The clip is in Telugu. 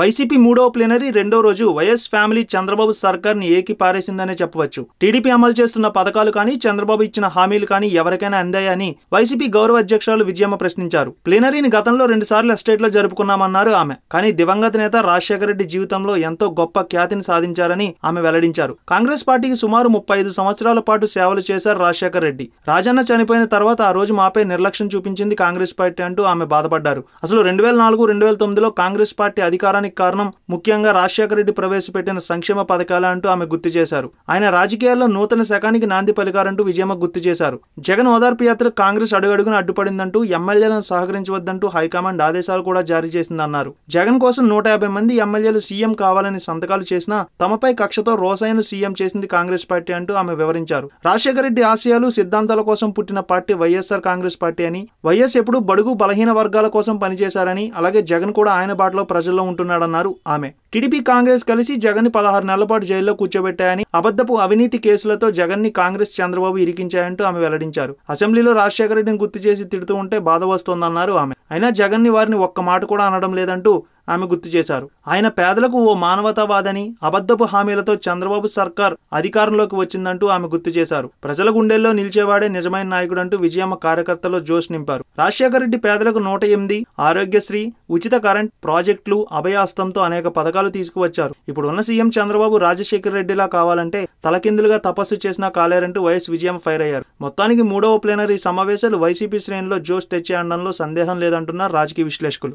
వైసీపీ మూడవ ప్లీనరీ రెండో రోజు వైఎస్ ఫ్యామిలీ చంద్రబాబు సర్కార్ని ఏకిపారేసిందనే చెప్పవచ్చు టీడీపీ అమలు చేస్తున్న పథకాలు కానీ చంద్రబాబు ఇచ్చిన హామీలు కానీ ఎవరికైనా అందాయని వైసీపీ గౌరవ అధ్యక్షురాలు విజయమ్మ ప్రశ్నించారు ప్లీనరీని గతంలో రెండు ఎస్టేట్ లో జరుపుకున్నామన్నారు ఆమె కానీ దివంగత నేత రాజశేఖర రెడ్డి జీవితంలో ఎంతో గొప్ప ఖ్యాతిని సాధించారని ఆమె వెల్లడించారు కాంగ్రెస్ పార్టీకి సుమారు ముప్పై ఐదు సంవత్సరాల పాటు సేవలు చేశారు రాజశేఖర రెడ్డి రాజన్న చనిపోయిన తర్వాత ఆ రోజు మాపై నిర్లక్ష్యం చూపించింది కాంగ్రెస్ పార్టీ అంటూ ఆమె బాధపడ్డారు అసలు రెండు వేల నాలుగు రెండు వేల తొమ్మిదిలో కాంగ్రెస్ పార్టీ అధికారం రావడానికి కారణం ముఖ్యంగా రాజశేఖర రెడ్డి ప్రవేశపెట్టిన సంక్షేమ పథకాల అంటూ ఆమె గుర్తు చేశారు ఆయన రాజకీయాల్లో నూతన శకానికి నాంది పలికారంటూ విజయమ్మ గుర్తు చేశారు జగన్ ఓదార్పు యాత్ర కాంగ్రెస్ అడుగడుగున అడ్డుపడిందంటూ ఎమ్మెల్యేలను సహకరించవద్దంటూ హైకమాండ్ ఆదేశాలు కూడా జారీ చేసిందన్నారు జగన్ కోసం నూట యాభై మంది ఎమ్మెల్యేలు సీఎం కావాలని సంతకాలు చేసినా తమపై కక్షతో రోసైన సీఎం చేసింది కాంగ్రెస్ పార్టీ అంటూ ఆమె వివరించారు రాజశేఖర రెడ్డి ఆశయాలు సిద్ధాంతాల కోసం పుట్టిన పార్టీ వైఎస్ఆర్ కాంగ్రెస్ పార్టీ అని వైఎస్ ఎప్పుడు బడుగు బలహీన వర్గాల కోసం పనిచేశారని అలాగే జగన్ కూడా ఆయన బాటలో ప్రజల్లో ఉంటున్నారు చేస్తున్నాడన్నారు ఆమె టీడీపీ కాంగ్రెస్ కలిసి జగన్ ని పదహారు నెలల పాటు జైల్లో కూర్చోబెట్టాయని అబద్దపు అవినీతి కేసులతో జగన్ ని కాంగ్రెస్ చంద్రబాబు ఇరికించాయంటూ ఆమె వెల్లడించారు అసెంబ్లీలో రాజశేఖర రెడ్డిని గుర్తు చేసి తిడుతూ ఉంటే బాధ వస్తోందన్నారు ఆమె అయినా జగన్ ని వారిని ఒక్క మాట కూడా అనడం లేదంటూ ఆమె గుర్తు చేశారు ఆయన పేదలకు ఓ మానవతావాదని అబద్ధపు హామీలతో చంద్రబాబు సర్కార్ అధికారంలోకి వచ్చిందంటూ ఆమె గుర్తు చేశారు ప్రజల గుండెల్లో నిలిచేవాడే నిజమైన నాయకుడంటూ విజయమ్మ కార్యకర్తలో జోష్ నింపారు రాజశేఖర రెడ్డి పేదలకు నూట ఎనిమిది ఆరోగ్యశ్రీ ఉచిత కరెంట్ ప్రాజెక్టులు అభయాస్తంతో అనేక పథకాలు తీసుకువచ్చారు ఇప్పుడు ఉన్న సీఎం చంద్రబాబు రాజశేఖర రెడ్డిలా కావాలంటే తలకిందులుగా తపస్సు చేసినా కాలేరంటూ వైఎస్ విజయం ఫైర్ అయ్యారు మొత్తానికి మూడవ ప్లేనరీ సమావేశాలు వైసీపీ శ్రేణిలో జోష్ తెచ్చే అండంలో సందేహం లేదంటున్నారు రాజకీయ విశ్లేషకులు